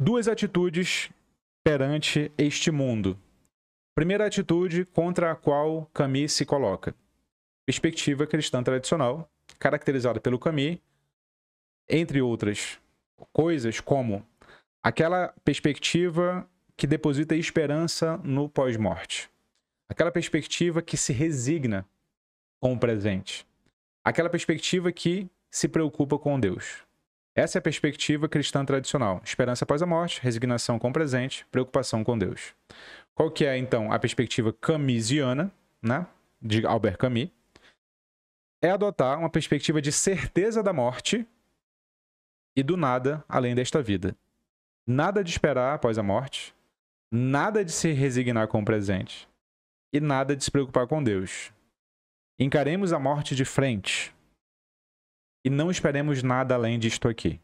duas atitudes perante este mundo. Primeira atitude contra a qual Camus se coloca. Perspectiva cristã tradicional, caracterizada pelo Camus, entre outras coisas, como aquela perspectiva que deposita esperança no pós-morte, aquela perspectiva que se resigna com o presente, aquela perspectiva que se preocupa com Deus. Essa é a perspectiva cristã tradicional: esperança após a morte, resignação com o presente, preocupação com Deus. Qual que é então a perspectiva camisiana, né, de Albert Camus? É adotar uma perspectiva de certeza da morte e do nada além desta vida. Nada de esperar após a morte, nada de se resignar com o presente e nada de se preocupar com Deus. Encaremos a morte de frente, e não esperemos nada além de estou aqui.